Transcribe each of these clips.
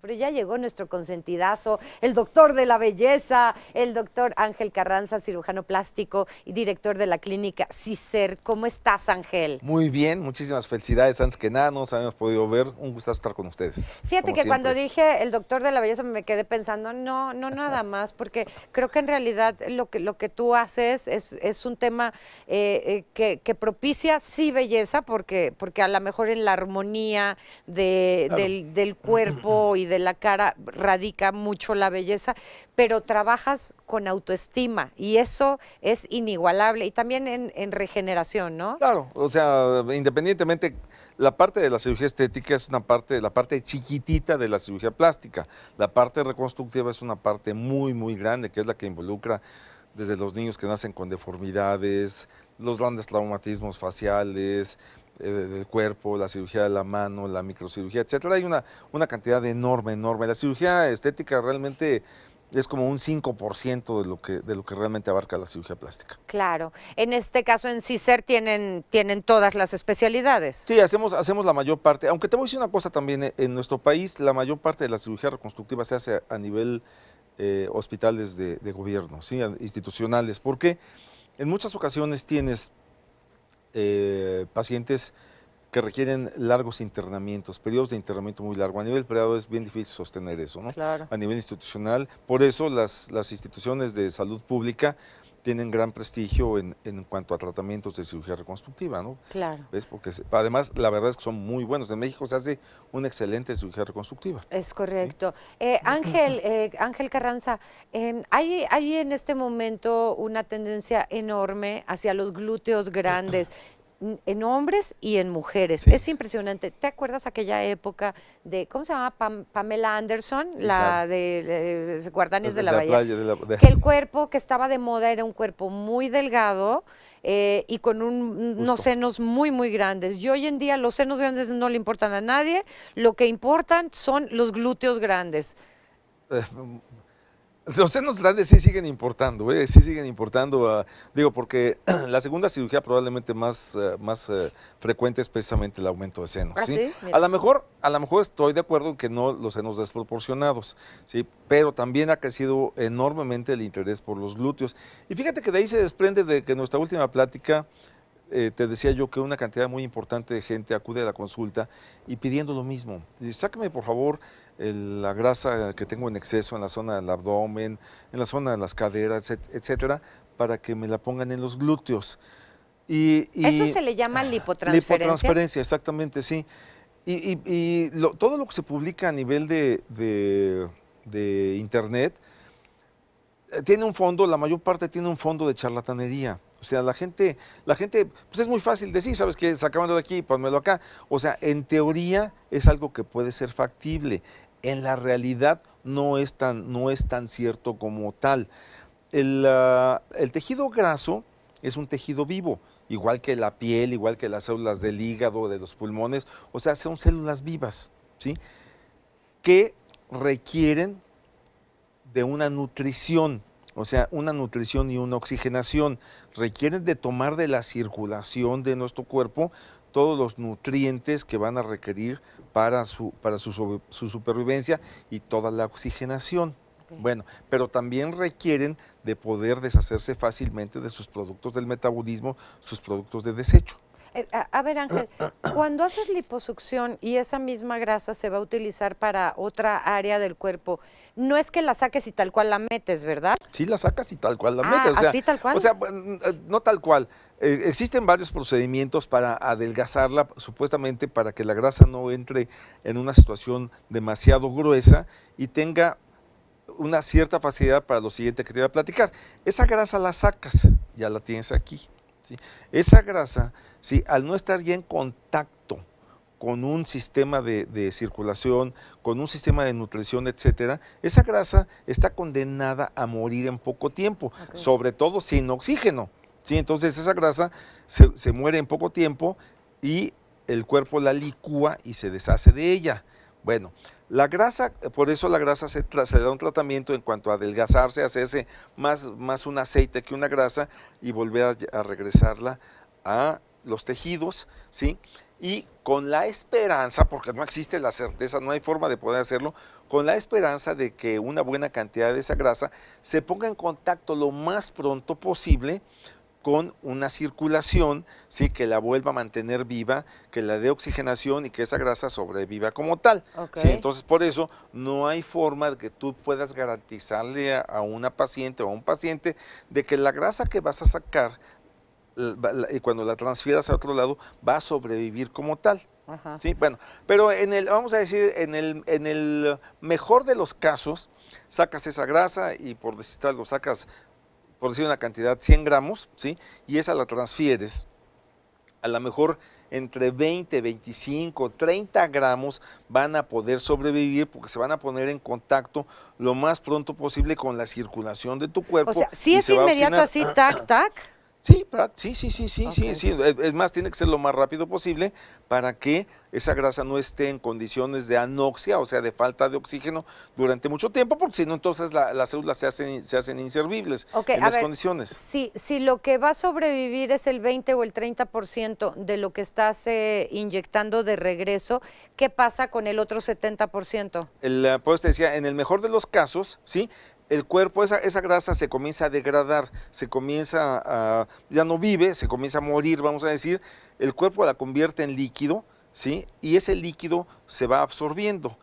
Pero ya llegó nuestro consentidazo, el doctor de la belleza, el doctor Ángel Carranza, cirujano plástico y director de la clínica CICER. ¿Cómo estás, Ángel? Muy bien, muchísimas felicidades. Antes que nada, nos habíamos podido ver. Un gusto estar con ustedes. Fíjate que cuando dije el doctor de la belleza me quedé pensando, no, no nada más, porque creo que en realidad lo que, lo que tú haces es, es un tema eh, eh, que, propicia sí belleza, porque, porque a lo mejor en la armonía del, del cuerpo y de la cara radica mucho la belleza, pero trabajas con autoestima y eso es inigualable y también en, en regeneración, ¿no? Claro, o sea, independientemente la parte de la cirugía estética es una parte, la parte chiquitita de la cirugía plástica. La parte reconstructiva es una parte muy, muy grande, que es la que involucra desde los niños que nacen con deformidades, los grandes traumatismos faciales, eh, del cuerpo, la cirugía de la mano, la microcirugía, etcétera. Hay una, una cantidad enorme, enorme. La cirugía estética realmente es como un 5% de lo que de lo que realmente abarca la cirugía plástica. Claro. En este caso en CICER tienen tienen todas las especialidades. Sí, hacemos hacemos la mayor parte, aunque te voy a decir una cosa también eh, en nuestro país la mayor parte de la cirugía reconstructiva se hace a, nivel eh, hospitales de, gobierno, sí, institucionales, porque en muchas ocasiones tienes eh, pacientes que requieren largos internamientos, periodos de internamiento muy largo. A nivel privado es bien difícil sostener eso, ¿no? A nivel institucional, por eso las, las instituciones de salud pública tienen gran prestigio en, en, cuanto a tratamientos de cirugía reconstructiva, ¿no? Claro. Porque además la verdad es que son muy buenos. En México se hace una excelente cirugía reconstructiva. Es correcto. Eh, Ángel, eh, Ángel Carranza, em, hay, hay en este momento una tendencia enorme hacia los glúteos grandes en hombres y en mujeres. Es impresionante. ¿Te acuerdas aquella época de, ¿cómo se llama Pamela Anderson, la de, de, Guardianes de, la, Bahía. que el cuerpo que estaba de moda era un cuerpo muy delgado eh, y con unos senos muy, muy grandes. Y hoy en día los senos grandes no le importan a nadie. Lo que importan son los glúteos grandes. Eh, los senos grandes sí siguen importando, ¿eh? sí siguen importando, ah, digo, porque la segunda cirugía probablemente más, eh, más eh, frecuente es precisamente el aumento de senos. Ah, a lo mejor, a mejor estoy de acuerdo en que no los senos desproporcionados, sí, pero también ha crecido enormemente el interés por los glúteos. Y fíjate que de ahí se desprende de que en nuestra última plática te decía yo que una cantidad muy importante de gente acude a la consulta y pidiendo lo mismo. Sáqueme, por favor, la grasa que tengo en exceso en la zona del abdomen, en la zona de las caderas, etcétera, para que me la pongan en los glúteos. Y, Eso se le llama lipotransferencia. Lipotransferencia, exactamente, sí. Y, todo lo que se publica a nivel de Internet eh, tiene un fondo, la mayor parte tiene un fondo de charlatanería. O sea, la gente, la gente, pues es muy fácil decir, sabes qué? sacámelo de aquí, ponmelo acá. O sea, en teoría es algo que puede ser factible. En la realidad no es tan, no es tan cierto como tal. El, ah, el tejido graso es un tejido vivo, igual que la piel, igual que las células del hígado, de los pulmones, o sea, son células vivas, ¿sí? Que requieren de una nutrición o sea, una nutrición y una oxigenación. Requieren de tomar de la circulación de nuestro cuerpo todos los nutrientes que van a requerir para su, para su, supervivencia y toda la oxigenación. Bueno, pero también requieren de poder deshacerse fácilmente de sus productos del metabolismo, sus productos de desecho. Eh, a, a, ver, Ángel, cuando haces liposucción y esa misma grasa se va a utilizar para otra área del cuerpo, no es que la saques y tal cual la metes, ¿verdad? Sí, la sacas y tal cual la ah, metes. O tal cual. O sea, eh, no tal cual. Eh, existen varios procedimientos para adelgazarla, supuestamente para que la grasa no entre en una situación demasiado gruesa y tenga una cierta facilidad para lo siguiente que te voy a platicar. Esa grasa la sacas, ya la tienes aquí. ¿sí? Esa grasa, al no estar ya en contacto con un sistema de, circulación, con un sistema de nutrición, etcétera, esa grasa está condenada a morir en poco tiempo, sobre todo sin oxígeno. ¿sí? Entonces esa grasa se, muere en poco tiempo y el cuerpo la licúa y se deshace de ella. Bueno, la grasa, por eso la grasa se, da un tratamiento en cuanto a adelgazarse, hacerse más, más un aceite que una grasa y volver a regresarla a los tejidos, ¿sí? Y con la esperanza, porque no existe la certeza, no hay forma de poder hacerlo, con la esperanza de que una buena cantidad de esa grasa se ponga en contacto lo más pronto posible con una circulación, sí, que la vuelva a mantener viva, que la dé oxigenación y que esa grasa sobreviva como tal. Entonces, por eso no hay forma de que tú puedas garantizarle a, una paciente o a un paciente de que la grasa que vas a sacar eh, y cuando la transfieras a otro lado va a sobrevivir como tal. Sí, bueno, pero en el, vamos a decir, en el, en el mejor de los casos, sacas esa grasa y por decir algo, sacas, por decir una cantidad, 100 gramos, ¿sí? Y esa la transfieres. A lo mejor entre 20, 25, 30 gramos van a poder sobrevivir porque se van a poner en contacto lo más pronto posible con la circulación de tu cuerpo. O sea, si es inmediato así, tac, tac. Sí, sí, sí, sí, sí, sí, sí. Es más, tiene que ser lo más rápido posible para que esa grasa no esté en condiciones de anoxia, o sea, de falta de oxígeno durante mucho tiempo, porque si no, entonces las células se hacen, se hacen inservibles Ok. en las condiciones. Si, si lo que va a sobrevivir es el 20 o el 30% de lo que estás eh, inyectando de regreso, ¿qué pasa con el otro 70%? El, pues te decía, en el mejor de los casos, ¿sí? el cuerpo, esa, esa grasa se comienza a degradar, se comienza a, ya no vive, se comienza a morir, vamos a decir, el cuerpo la convierte en líquido, ¿sí? Y ese líquido se va absorbiendo.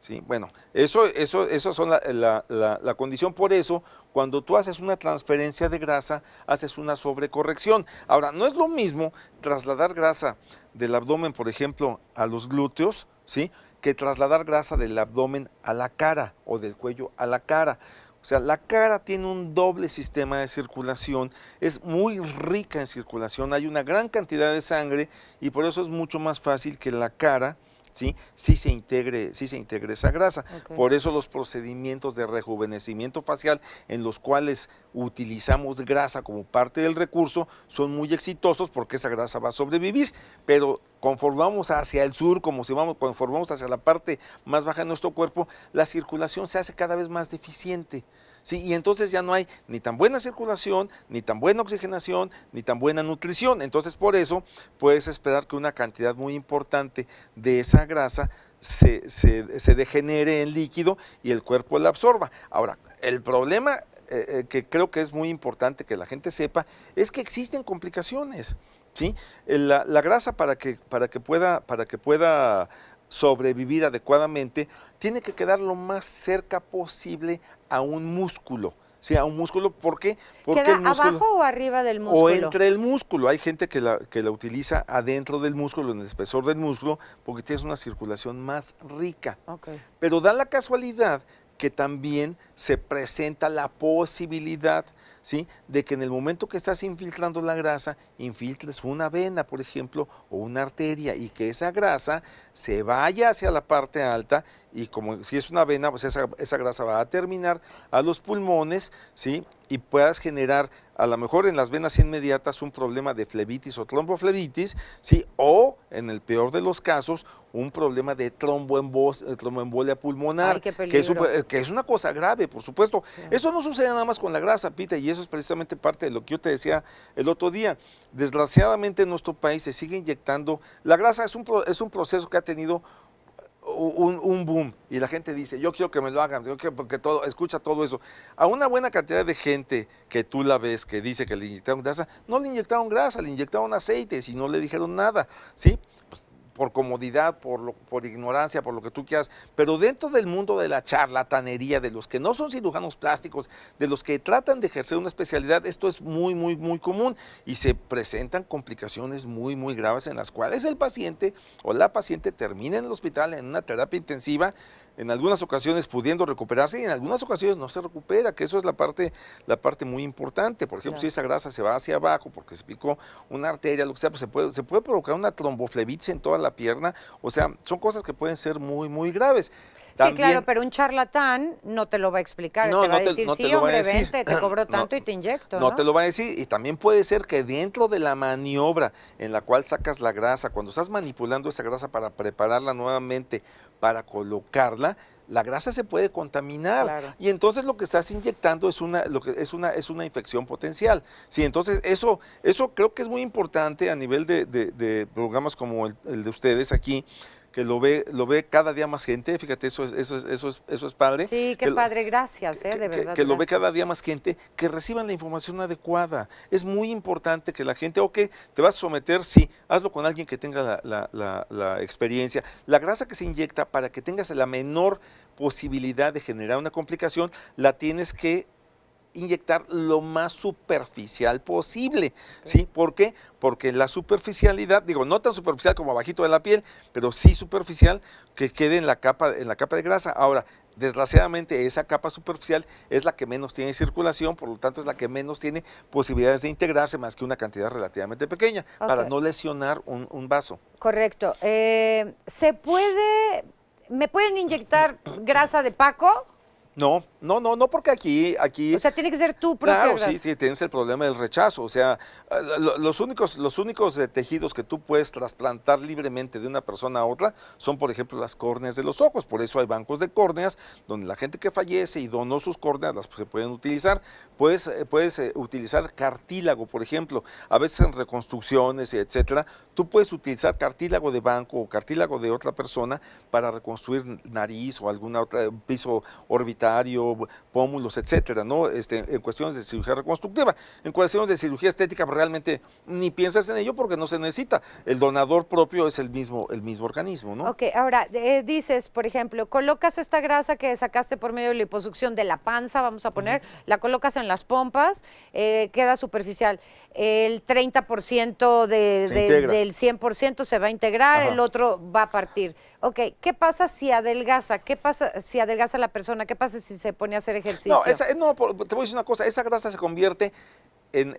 ¿Sí? Bueno, eso, eso, eso son la, la, la, la, condición. Por eso, cuando tú haces una transferencia de grasa, haces una sobrecorrección. Ahora, no es lo mismo trasladar grasa del abdomen, por ejemplo, a los glúteos, ¿sí? que trasladar grasa del abdomen a la cara o del cuello a la cara. O sea, la cara tiene un doble sistema de circulación, es muy rica en circulación, hay una gran cantidad de sangre y por eso es mucho más fácil que la cara ¿sí? Sí se integre, sí se integre esa grasa. Por eso los procedimientos de rejuvenecimiento facial en los cuales utilizamos grasa como parte del recurso son muy exitosos porque esa grasa va a sobrevivir, pero conformamos hacia el sur, como si vamos, conformamos hacia la parte más baja de nuestro cuerpo, la circulación se hace cada vez más deficiente. Y entonces ya no hay ni tan buena circulación, ni tan buena oxigenación, ni tan buena nutrición. Entonces por eso puedes esperar que una cantidad muy importante de esa grasa se, se, degenere en líquido y el cuerpo la absorba. Ahora, el problema eh, eh, que creo que es muy importante que la gente sepa es que existen complicaciones. ¿sí? Eh, la, grasa para que, para que pueda, para que pueda sobrevivir adecuadamente, tiene que quedar lo más cerca posible a un músculo. Sí, a un músculo, ¿por qué? Porque ¿Queda abajo o arriba del músculo? O entre el músculo. Hay gente que la, que la utiliza adentro del músculo, en el espesor del músculo, porque tienes una circulación más rica. Pero da la casualidad que también se presenta la posibilidad ¿sí? de que en el momento que estás infiltrando la grasa, infiltres una vena, por ejemplo, o una arteria, y que esa grasa se vaya hacia la parte alta y como si es una vena, pues esa, esa, grasa va a terminar a los pulmones, ¿sí? Y puedas generar a lo mejor en las venas inmediatas un problema de flebitis o tromboflebitis, ¿sí? O en el peor de los casos, un problema de eh, tromboembolia pulmonar, que, es que, es una cosa grave, por supuesto. Eso no sucede nada más con la grasa, Pita, y eso es precisamente parte de lo que yo te decía el otro día. Desgraciadamente en nuestro país se sigue inyectando, la grasa es un, es un proceso que ha tenido un, boom y la gente dice, yo quiero que me lo hagan, porque todo, escucha todo eso. A una buena cantidad de gente que tú la ves que dice que le inyectaron grasa, no le inyectaron grasa, le inyectaron aceites y no le dijeron nada, ¿sí? por comodidad, por, lo, por ignorancia, por lo que tú quieras, pero dentro del mundo de la charlatanería, de los que no son cirujanos plásticos, de los que tratan de ejercer una especialidad, esto es muy, muy, muy común y se presentan complicaciones muy, muy graves en las cuales el paciente o la paciente termina en el hospital en una terapia intensiva en algunas ocasiones pudiendo recuperarse y en algunas ocasiones no se recupera, que eso es la parte, la parte muy importante. Por ejemplo, si esa grasa se va hacia abajo porque se picó una arteria, lo que sea, pues se puede, se puede provocar una tromboflevitis en toda la pierna. O sea, son cosas que pueden ser muy, muy graves. sí, claro, pero un charlatán no te lo va a explicar, no, te va a decir, sí, hombre, vente, te cobro tanto y te inyecto. No, te lo va a decir, y también puede ser que dentro de la maniobra en la cual sacas la grasa, cuando estás manipulando esa grasa para prepararla nuevamente para colocarla, la grasa se puede contaminar y entonces lo que estás inyectando es una es una es una infección potencial sí entonces eso eso creo que es muy importante a nivel de, programas como el de ustedes aquí que lo ve, lo ve cada día más gente, fíjate, eso es, eso eso es, eso es padre. Sí, qué padre, gracias, eh, de verdad. Que, lo ve cada día más gente, que reciban la información adecuada. Es muy importante que la gente, o que te vas a someter, sí, hazlo con alguien que tenga la experiencia. La grasa que se inyecta para que tengas la menor posibilidad de generar una complicación, la tienes que inyectar lo más superficial posible. ¿Sí? ¿Por qué? Porque la superficialidad, digo, no tan superficial como abajito de la piel, pero sí superficial que quede en la capa, en la capa de grasa. Ahora, desgraciadamente esa capa superficial es la que menos tiene circulación, por lo tanto es la que menos tiene posibilidades de integrarse más que una cantidad relativamente pequeña para no lesionar un, vaso. Correcto. Eh, ¿Se puede, me pueden inyectar grasa de Paco? No, no, no, no, porque aquí, aquí. O sea, tiene que ser tu propio. Claro, sí, sí, tienes el problema del rechazo. O sea, eh, los únicos, los únicos eh, tejidos que tú puedes trasplantar libremente de una persona a otra son, por ejemplo, las córneas de los ojos. Por eso hay bancos de córneas donde la gente que fallece y donó sus córneas las pues, se pueden utilizar. Puedes, eh, puedes utilizar cartílago, por ejemplo. A veces en reconstrucciones, etcétera, tú puedes utilizar cartílago de banco o cartílago de otra persona para reconstruir nariz o alguna otra piso orbital pómulos, etcétera, ¿no? Este, en cuestiones de cirugía reconstructiva. En cuestiones de cirugía estética, pues, realmente ni piensas en ello porque no se necesita. El donador propio es el mismo, el mismo organismo, ¿no? Ok, ahora eh, dices, por ejemplo, colocas esta grasa que sacaste por medio de la liposucción de la panza, vamos a poner, la colocas en las pompas, eh, queda superficial. El 30% del 100% se va a integrar, el otro va a partir. Ok, ¿qué pasa si adelgaza? ¿Qué pasa si adelgaza la persona? ¿Qué pasa si se pone a hacer ejercicio? No, eh, te voy a decir una cosa, esa grasa se convierte en,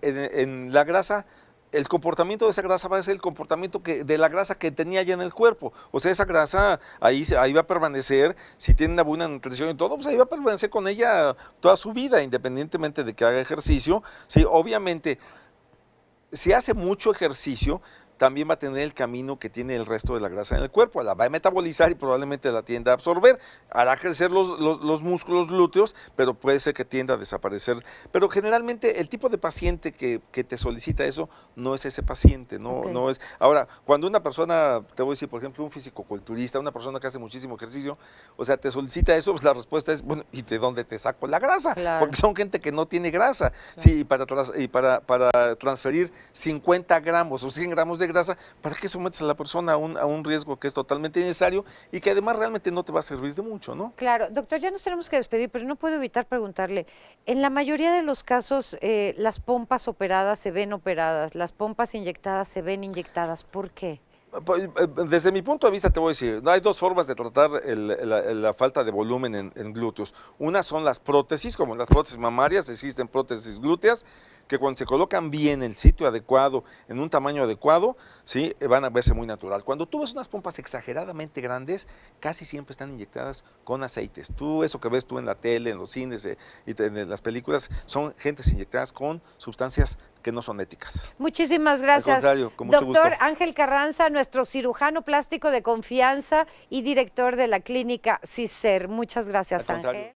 la grasa, el comportamiento de esa grasa va a ser el comportamiento de la grasa que tenía ya en el cuerpo. O sea, esa grasa ahí, ahí va a permanecer, si tiene una buena nutrición y todo, pues ahí va a permanecer con ella toda su vida, independientemente de que haga ejercicio. Sí, obviamente, si hace mucho ejercicio, también va a tener el camino que tiene el resto de la grasa en el cuerpo. La va a metabolizar y probablemente la tienda a absorber. Hará crecer los, los, músculos glúteos, pero puede ser que tienda a desaparecer. Pero generalmente el tipo de paciente que, te solicita eso no es ese paciente. No, no es. Ahora, cuando una persona, te voy a decir, por ejemplo, un fisicoculturista, una persona que hace muchísimo ejercicio, o sea, te solicita eso, pues la respuesta es, bueno, ¿y de dónde te saco la grasa? Porque son gente que no tiene grasa. Sí, y para, y para, para transferir 50 gramos o 100 gramos de grasa, ¿para qué sometes a la persona a un, a un riesgo que es totalmente innecesario y que además realmente no te va a servir de mucho, ¿no? Claro, doctor, ya nos tenemos que despedir, pero no puedo evitar preguntarle, en la mayoría de los casos eh, las pompas operadas se ven operadas, las pompas inyectadas se ven inyectadas, ¿por qué? Ah, pues, eh, eh, desde mi punto de vista te voy a decir, hay dos formas de tratar la, falta de volumen en, en glúteos. Una son las prótesis, como las prótesis mamarias, existen prótesis glúteas, que cuando se colocan bien en el sitio adecuado, en un tamaño adecuado, ¿sí? Eh, van a verse muy natural. Cuando tú ves unas pompas exageradamente grandes, casi siempre están inyectadas con aceites. Tú, eso que ves tú en la tele, en los cines eh, y en las películas, son gentes inyectadas con sustancias que no son éticas. Muchísimas gracias. Al contrario, Doctor Ángel Carranza, nuestro cirujano plástico de confianza y director de la clínica CICER. Muchas gracias, Ángel.